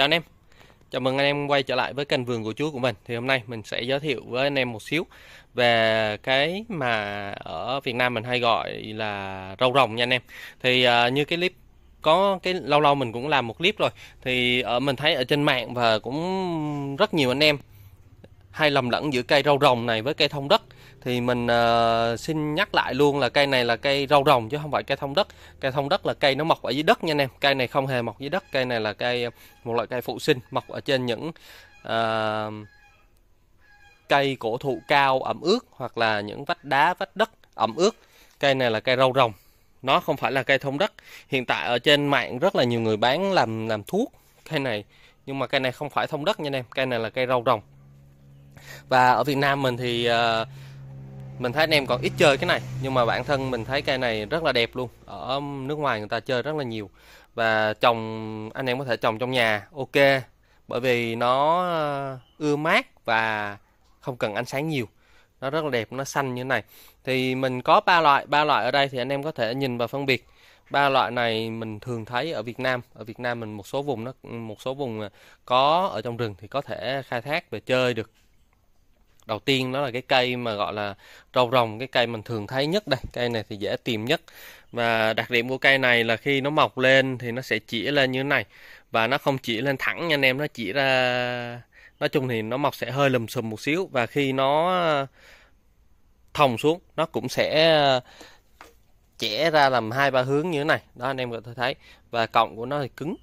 Chào anh em Chào mừng anh em quay trở lại với kênh vườn của chú của mình Thì hôm nay mình sẽ giới thiệu với anh em một xíu Về cái mà ở Việt Nam mình hay gọi là rau rồng nha anh em Thì uh, như cái clip có cái lâu lâu mình cũng làm một clip rồi Thì ở ờ, uh, mình thấy ở trên mạng và cũng rất nhiều anh em Hay lầm lẫn giữa cây rau rồng này với cây thông đất thì mình uh, xin nhắc lại luôn là cây này là cây rau rồng chứ không phải cây thông đất cây thông đất là cây nó mọc ở dưới đất nha anh em cây này không hề mọc dưới đất cây này là cây ờ, một loại cây phụ sinh mọc ở trên những uh, cây cổ thụ cao ẩm ướt hoặc là những vách đá vách đất ẩm ướt cây này là cây rau rồng nó không phải là cây thông đất hiện tại ở trên mạng rất là nhiều người bán làm làm thuốc cây này nhưng mà cây này không phải thông đất nha anh em cây này là cây rau rồng và ở Việt Nam mình thì uh, mình thấy anh em còn ít chơi cái này nhưng mà bản thân mình thấy cây này rất là đẹp luôn ở nước ngoài người ta chơi rất là nhiều và trồng anh em có thể trồng trong nhà ok bởi vì nó ờ, ưa mát và không cần ánh sáng nhiều nó rất là đẹp nó xanh như thế này thì mình có ba loại ba loại ở đây thì anh em có thể nhìn và phân biệt ba loại này mình thường thấy ở Việt Nam ở Việt Nam mình một số vùng nó một số vùng ờ, có ở trong rừng thì có thể khai thác về chơi được đầu tiên đó là cái cây mà gọi là rau rồng cái cây mình thường thấy nhất đây cây này thì dễ tìm nhất và đặc điểm của cây này là khi nó mọc lên thì nó sẽ chỉ lên như thế này và nó không chỉ lên thẳng nha anh em nó chỉ ra nói chung thì nó mọc sẽ hơi lùm xùm một xíu và khi nó thòng xuống nó cũng sẽ chẻ ra làm hai ba hướng như thế này đó anh em có thể thấy và cọng của nó thì cứng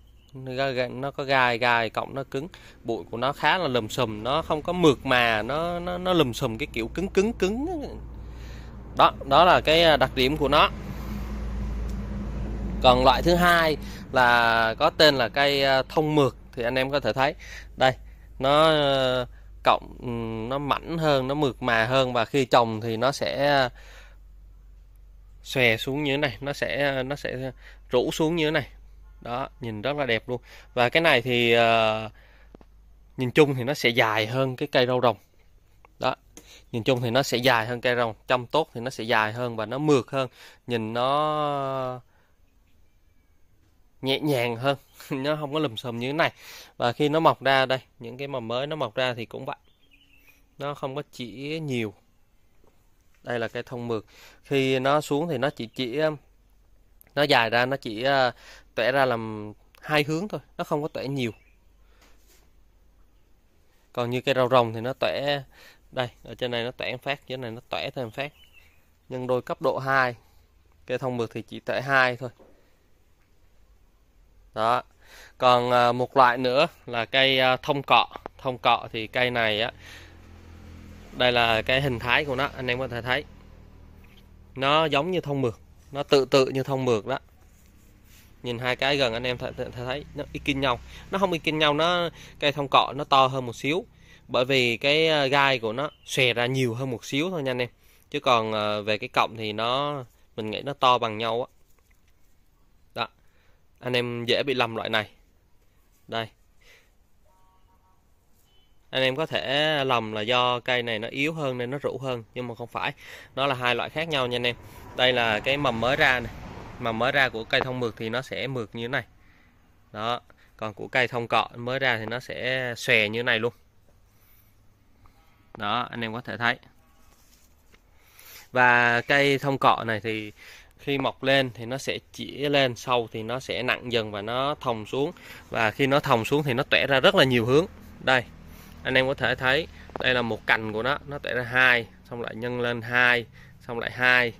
nó có gai gai cộng nó cứng bụi của nó khá là lùm xùm nó không có mượt mà nó nó nó lùm xùm cái kiểu cứng cứng cứng đó đó là cái à, đặc điểm của nó còn loại thứ hai là có tên là cây à, thông mượt thì anh em có thể thấy đây nó à, cộng nó mảnh hơn nó mượt mà hơn và khi trồng thì nó sẽ xòe xuống như thế này nó sẽ nó sẽ rũ xuống như thế này đó nhìn rất là đẹp luôn và cái này thì uh, nhìn chung thì nó sẽ dài hơn cái cây rau rồng đó nhìn chung thì nó sẽ dài hơn cây rồng chăm tốt thì nó sẽ dài hơn và nó mượt hơn nhìn nó nhẹ nhàng hơn nó không có lùm xùm như thế này và khi nó mọc ra đây những cái mầm mới nó mọc ra thì cũng vậy nó không có chỉ nhiều đây là cây thông mượt khi nó xuống thì nó chỉ chỉ nó dài ra nó chỉ ờ, tỏa ra làm hai hướng thôi nó không có tỏa nhiều còn như cây rau rồng thì nó tỏa, đây ở trên này nó tỏa phát dưới này nó tỏa thêm phát nhân đôi cấp độ 2 cây thông mực thì chỉ tỏa hai thôi đó còn à, một loại nữa là cây à, thông cọ thông cọ thì cây này á đây là cái hình thái của nó anh em có thể thấy nó giống như thông mực nó tự tự như thông mực đó nhìn hai cái gần anh em thấy, thấy nó y kinh nhau nó không ít kinh nhau nó cây thông cọ nó to hơn một xíu bởi vì cái ờ, gai của nó xòe ra nhiều hơn một xíu thôi nha anh em chứ còn ờ, về cái cọng thì nó mình nghĩ nó to bằng nhau á đó. đó anh em dễ bị lầm loại này đây anh em có thể lầm là do cây này nó yếu hơn nên nó rũ hơn nhưng mà không phải nó là hai loại khác nhau nha anh em đây là cái mầm mới ra này mà mới ra của cây thông mượt thì nó sẽ mượt như thế này đó còn của cây thông cọ mới ra thì nó sẽ xòe như thế này luôn đó anh em có thể thấy và cây thông cọ này thì khi mọc lên thì nó sẽ chỉ lên sâu thì nó sẽ nặng dần và nó thòng xuống và khi nó thòng xuống thì nó tẻ ra rất là nhiều hướng đây anh em có thể thấy đây là một cành của nó nó tẻ ra hai xong lại nhân lên hai xong lại hai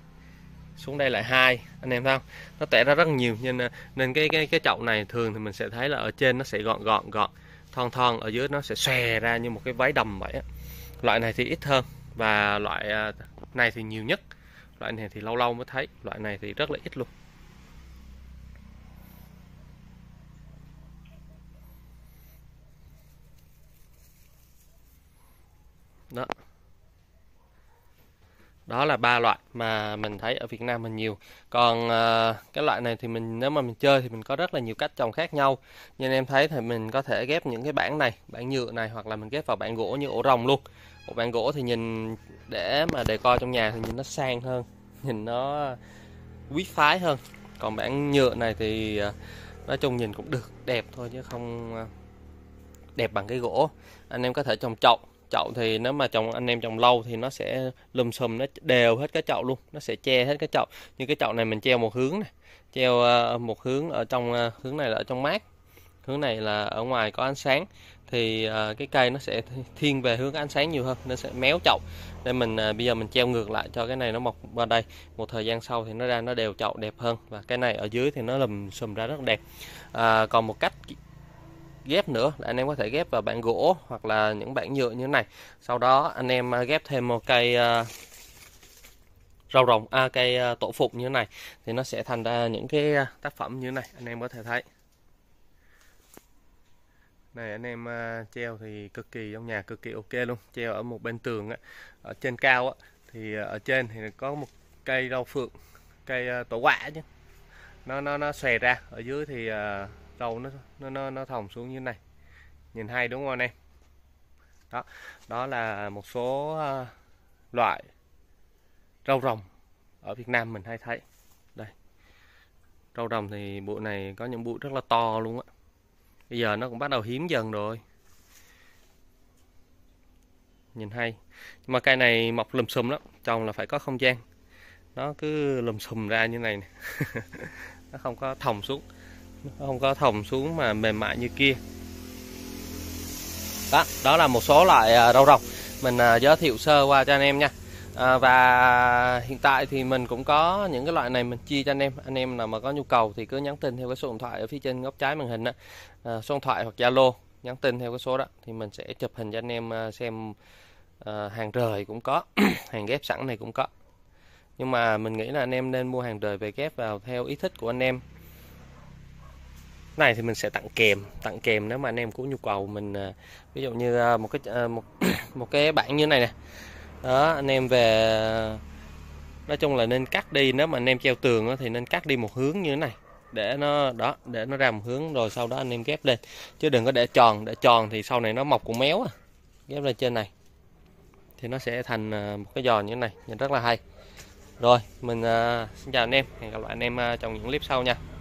xuống đây lại hai anh em thấy không nó tẻ ra rất nhiều nên ờ, nên cái cái cái chậu này thường thì mình sẽ thấy là ở trên nó sẽ gọn gọn gọn thon thon ở dưới nó sẽ xòe ra như một cái váy đầm vậy loại này thì ít hơn và loại ờ, này thì nhiều nhất loại này thì lâu lâu mới thấy loại này thì rất là ít luôn đó đó là ba loại mà mình thấy ở Việt Nam mình nhiều còn à, cái loại này thì mình nếu mà mình chơi thì mình có rất là nhiều cách trồng khác nhau như em thấy thì mình có thể ghép những cái bản này bản nhựa này hoặc là mình ghép vào bản gỗ như ổ rồng luôn Một bản gỗ thì nhìn để mà đề co trong nhà thì nhìn nó sang hơn nhìn nó quý phái hơn còn bản nhựa này thì ờ, nói chung nhìn cũng được đẹp thôi chứ không ờ, đẹp bằng cái gỗ anh em có thể trồng trậu chậu thì nếu mà trồng anh em trồng lâu thì nó sẽ lùm xùm nó đều hết cái chậu luôn nó sẽ che hết cái chậu như cái chậu này mình treo một hướng này treo ờ, một hướng ở trong ờ, hướng này là ở trong mát hướng này là ở ngoài có ánh sáng thì ờ, cái cây nó sẽ thiên về hướng ánh sáng nhiều hơn nó sẽ méo chậu nên mình bây giờ mình treo ngược lại cho cái này nó mọc qua đây một thời gian sau thì nó ra nó đều chậu đẹp hơn và cái này ở dưới thì nó lùm xùm ra rất đẹp à, còn một cách ghép nữa là anh em có thể ghép vào bản gỗ hoặc là những bản nhựa như thế này sau đó anh em à, ghép thêm một cây à, rau rồng à, cây à, tổ phục như thế này thì nó sẽ thành ra những cái tác phẩm như thế này anh em có thể thấy này anh em treo thì cực kỳ trong nhà cực kỳ ok luôn treo ở một bên tường á. ở trên cao á, thì ở trên thì có một cây rau phượng cây tổ quả chứ nó nó nó xòe ra ở dưới thì đầu nó nó nó, nó thòng xuống như này nhìn hay đúng không anh em đó đó là một số uh, loại rau rồng ở Việt Nam mình hay thấy đây rau rồng thì bụi này có những bụi rất là to luôn á bây giờ nó cũng bắt đầu hiếm dần rồi nhìn hay nhưng mà cây này mọc lùm xùm lắm trồng là phải có không gian nó cứ lùm xùm ra như này, này. nó không có thòng xuống không có thòng xuống mà mềm mại như kia đó đó là một số loại à, rau rồng mình à, giới thiệu sơ qua cho anh em nha à, và hiện tại thì mình cũng có những cái loại này mình chia cho anh em anh em nào mà có nhu cầu thì cứ nhắn tin theo cái số điện thoại ở phía trên góc trái màn hình đó. À, số điện thoại hoặc zalo nhắn tin theo cái số đó thì mình sẽ chụp hình cho anh em à, xem à, hàng rời cũng có hàng ghép sẵn này cũng có nhưng mà mình nghĩ là anh em nên mua hàng rời về ghép vào theo ý thích của anh em này thì mình sẽ tặng kèm tặng kèm nếu mà anh em có nhu cầu mình à, ví dụ như à, một cái à, một một cái bảng như thế này nè đó anh em về nói chung là nên cắt đi nếu mà anh em treo tường thì nên cắt đi một hướng như thế này để nó đó để nó ra một hướng rồi sau đó anh em ghép lên chứ đừng có để tròn để tròn thì sau này nó mọc cũng méo à. ghép lên trên này thì nó sẽ thành một cái giò như thế này nhìn rất là hay rồi mình uh, xin chào anh em hẹn gặp lại anh em uh, trong những clip sau nha